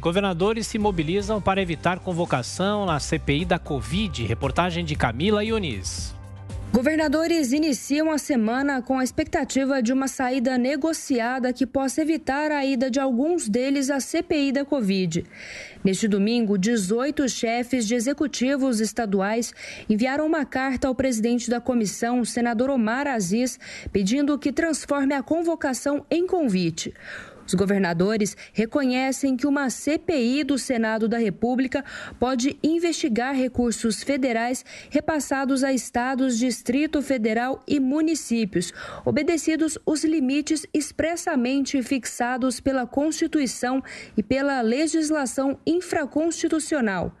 Governadores se mobilizam para evitar convocação na CPI da Covid. Reportagem de Camila Ionis. Governadores iniciam a semana com a expectativa de uma saída negociada que possa evitar a ida de alguns deles à CPI da Covid. Neste domingo, 18 chefes de executivos estaduais enviaram uma carta ao presidente da comissão, senador Omar Aziz, pedindo que transforme a convocação em convite. Os governadores reconhecem que uma CPI do Senado da República pode investigar recursos federais repassados a estados, Distrito Federal e municípios, obedecidos os limites expressamente fixados pela Constituição e pela legislação infraconstitucional.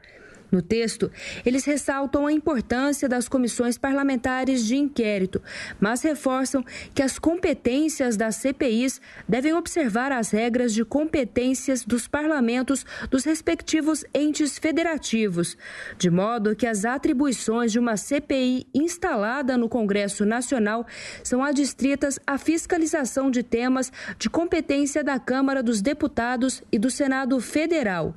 No texto, eles ressaltam a importância das comissões parlamentares de inquérito, mas reforçam que as competências das CPIs devem observar as regras de competências dos parlamentos dos respectivos entes federativos, de modo que as atribuições de uma CPI instalada no Congresso Nacional são adstritas à fiscalização de temas de competência da Câmara dos Deputados e do Senado Federal.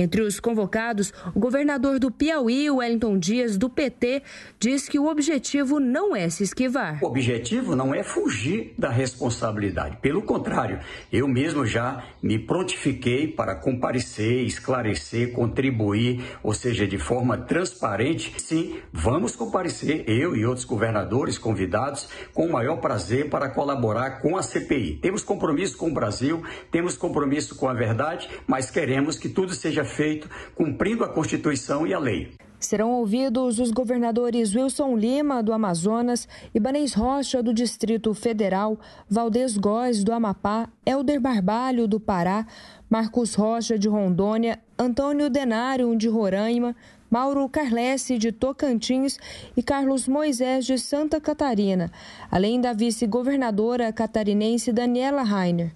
Entre os convocados, o governador do Piauí, Wellington Dias, do PT, diz que o objetivo não é se esquivar. O objetivo não é fugir da responsabilidade. Pelo contrário, eu mesmo já me prontifiquei para comparecer, esclarecer, contribuir, ou seja, de forma transparente. Sim, vamos comparecer, eu e outros governadores convidados, com o maior prazer para colaborar com a CPI. Temos compromisso com o Brasil, temos compromisso com a verdade, mas queremos que tudo seja feito cumprindo a Constituição e a lei. Serão ouvidos os governadores Wilson Lima, do Amazonas, Ibanez Rocha, do Distrito Federal, Valdez Góes, do Amapá, Helder Barbalho, do Pará, Marcos Rocha, de Rondônia, Antônio Denário, de Roraima, Mauro Carlesse, de Tocantins, e Carlos Moisés, de Santa Catarina, além da vice-governadora catarinense Daniela Rainer.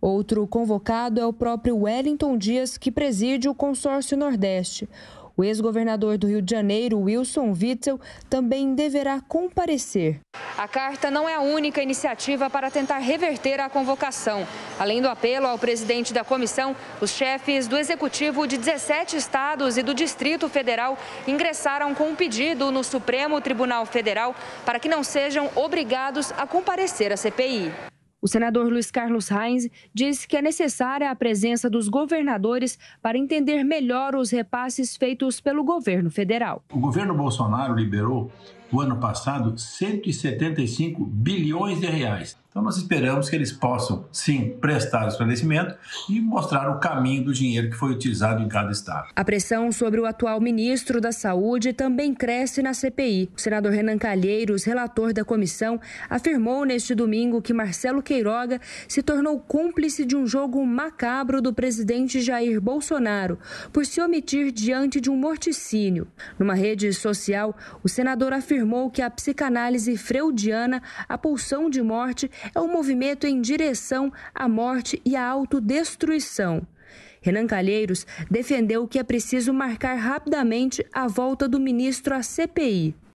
Outro convocado é o próprio Wellington Dias, que preside o Consórcio Nordeste. O ex-governador do Rio de Janeiro, Wilson Witzel, também deverá comparecer. A carta não é a única iniciativa para tentar reverter a convocação. Além do apelo ao presidente da comissão, os chefes do executivo de 17 estados e do Distrito Federal ingressaram com um pedido no Supremo Tribunal Federal para que não sejam obrigados a comparecer à CPI. O senador Luiz Carlos Reins disse que é necessária a presença dos governadores para entender melhor os repasses feitos pelo governo federal. O governo Bolsonaro liberou, no ano passado, 175 bilhões de reais. Então, nós esperamos que eles possam, sim, prestar esclarecimento e mostrar o caminho do dinheiro que foi utilizado em cada estado. A pressão sobre o atual ministro da Saúde também cresce na CPI. O senador Renan Calheiros, relator da comissão, afirmou neste domingo que Marcelo Queiroga se tornou cúmplice de um jogo macabro do presidente Jair Bolsonaro por se omitir diante de um morticínio. Numa rede social, o senador afirmou que a psicanálise freudiana, a pulsão de morte, é um movimento em direção à morte e à autodestruição. Renan Calheiros defendeu que é preciso marcar rapidamente a volta do ministro à CPI.